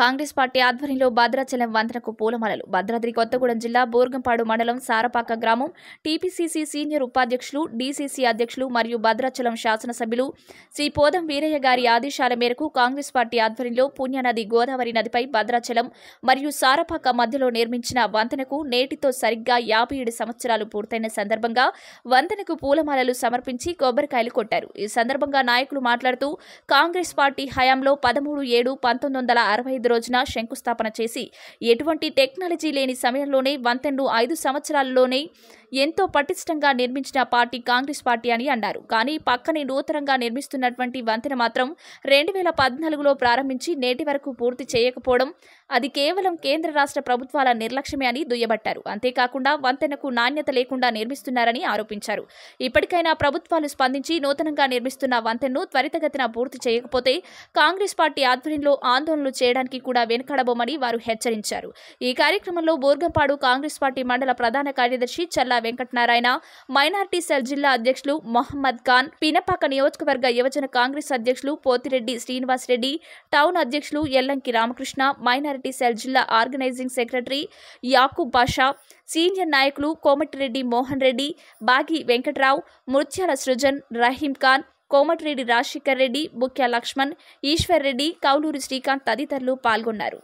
Congress party ఆధ్వర్యంలో భద్రాచలం వంతనకు పూలమాలలు భద్రాద్రి కొత్తగూడెం జిల్లా బోర్గంపాడు మండలం సారపాక గ్రామం టీపీసీసీ సీనియర్ ఉపాధ్యక్షులు డీసీసీ అధ్యక్షులు మరియు భద్రాచలం శాసనసభ్యులు శ్రీ పోదం వీరయ్య గారి ఆదేశాల మేరకు కాంగ్రెస్ పార్టీ ఆధ్వర్యంలో పుణ్యనది గోదావరి నదిపై భద్రాచలం మరియు సారపాక మధ్యలో నిర్మించిన వంతెనకు నేటితో సరిగ్గా యాభై ఏడు సంవత్సరాలు పూర్తయిన సందర్భంగా వంతెనకు పూలమాలలు సమర్పించి కొబ్బరికాయలు కొట్టారు ఈ సందర్భంగా నాయకులు మాట్లాడుతూ కాంగ్రెస్ పార్టీ హయాంలో పదమూడు ఏడు పంతొమ్మిది వందల అరవై ఐదు తొమ్మిది రోజున శంకుస్థాపన చేసి ఎటువంటి టెక్నాలజీ లేని సమయంలోనే వంతెన్ను ఐదు సంవత్సరాల్లోనే ఎంతో పటిష్టంగా నిర్మించిన పార్టీ కాంగ్రెస్ పార్టీ అని అన్నారు కానీ పక్కనే నూతనంగా నిర్మిస్తున్నటువంటి వంతెన మాత్రం రెండు వేల పద్నాలుగులో ప్రారంభించి నేటి వరకు పూర్తి చేయకపోవడం అది కేవలం కేంద్ర రాష్ట్ర ప్రభుత్వాల నిర్లక్ష్యమే అని దుయ్యబట్టారు అంతేకాకుండా వంతెనకు నాణ్యత లేకుండా నిర్మిస్తున్నారని ఆరోపించారు ఇప్పటికైనా ప్రభుత్వాలు స్పందించి నూతనంగా నిర్మిస్తున్న వంతెన్ను త్వరితగతిన పూర్తి చేయకపోతే కాంగ్రెస్ పార్టీ ఆధ్వర్యంలో ఆందోళనలు చేయడానికి ఎప్పటికీ కూడా వెనకడబోమని వారు హెచ్చరించారు ఈ కార్యక్రమంలో బోర్గంపాడు కాంగ్రెస్ పార్టీ మండల ప్రధాన కార్యదర్శి చల్లా వెంకటనారాయణ మైనార్టీ సెల్ జిల్లా అధ్యక్షులు మొహమ్మద్ ఖాన్ పినపాక నియోజకవర్గ యువజన కాంగ్రెస్ అధ్యక్షులు పోతిరెడ్డి శ్రీనివాసరెడ్డి టౌన్ అధ్యక్షులు ఎల్లంకి రామకృష్ణ మైనారిటీ సెల్ జిల్లా organising secretary Yakub Basha senior నాయకులు కోమటిరెడ్డి మోహన్ రెడ్డి బాగి వెంకట్రావు ముత్యాల సృజన్ రహీం ఖాన్ కోమటిరెడ్డి రాజశేఖర్ రెడ్డి ముఖ్య లక్ష్మణ్ ఈశ్వర్ రెడ్డి కౌలూరి శ్రీకాంత్ తదితరులు పాల్గొన్నారు